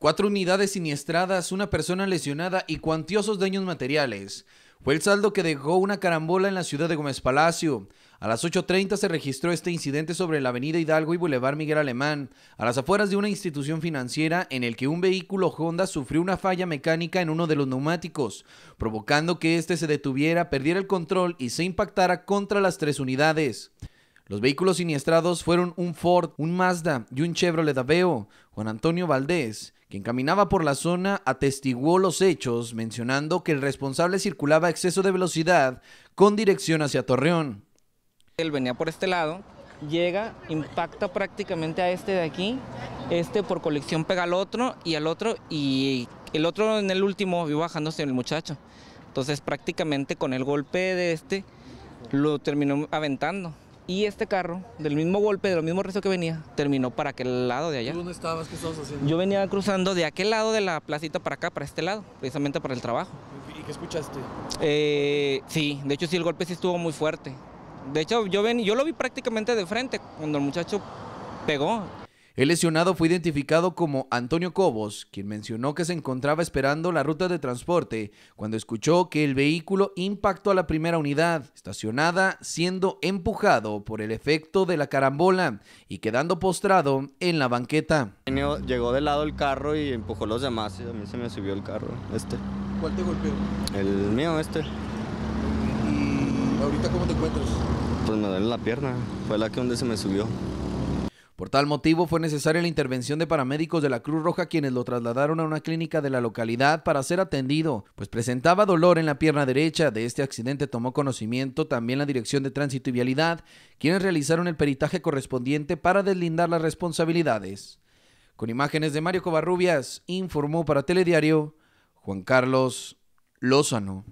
cuatro unidades siniestradas, una persona lesionada y cuantiosos daños materiales. Fue el saldo que dejó una carambola en la ciudad de Gómez Palacio. A las 8.30 se registró este incidente sobre la avenida Hidalgo y Boulevard Miguel Alemán, a las afueras de una institución financiera en el que un vehículo Honda sufrió una falla mecánica en uno de los neumáticos, provocando que éste se detuviera, perdiera el control y se impactara contra las tres unidades. Los vehículos siniestrados fueron un Ford, un Mazda y un Chevrolet Aveo. Juan Antonio Valdés, quien caminaba por la zona, atestiguó los hechos, mencionando que el responsable circulaba a exceso de velocidad con dirección hacia Torreón. Él venía por este lado, llega, impacta prácticamente a este de aquí, este por colección pega al otro y al otro y el otro en el último vio bajándose el muchacho. Entonces prácticamente con el golpe de este lo terminó aventando. Y este carro, del mismo golpe, del mismo rezo que venía, terminó para aquel lado de allá. ¿Tú dónde estabas? ¿Qué estabas haciendo? Yo venía cruzando de aquel lado de la placita para acá, para este lado, precisamente para el trabajo. ¿Y qué escuchaste? Eh, sí, de hecho sí, el golpe sí estuvo muy fuerte. De hecho, yo, ven, yo lo vi prácticamente de frente cuando el muchacho pegó. El lesionado fue identificado como Antonio Cobos, quien mencionó que se encontraba esperando la ruta de transporte cuando escuchó que el vehículo impactó a la primera unidad, estacionada siendo empujado por el efecto de la carambola y quedando postrado en la banqueta. Llegó de lado el carro y empujó los demás y a mí se me subió el carro, este. ¿Cuál te golpeó? El mío, este. ¿Y ahorita cómo te encuentras? Pues me duele la pierna, fue la que donde se me subió. Por tal motivo fue necesaria la intervención de paramédicos de la Cruz Roja quienes lo trasladaron a una clínica de la localidad para ser atendido, pues presentaba dolor en la pierna derecha. De este accidente tomó conocimiento también la Dirección de Tránsito y Vialidad, quienes realizaron el peritaje correspondiente para deslindar las responsabilidades. Con imágenes de Mario Covarrubias, informó para Telediario Juan Carlos Lozano.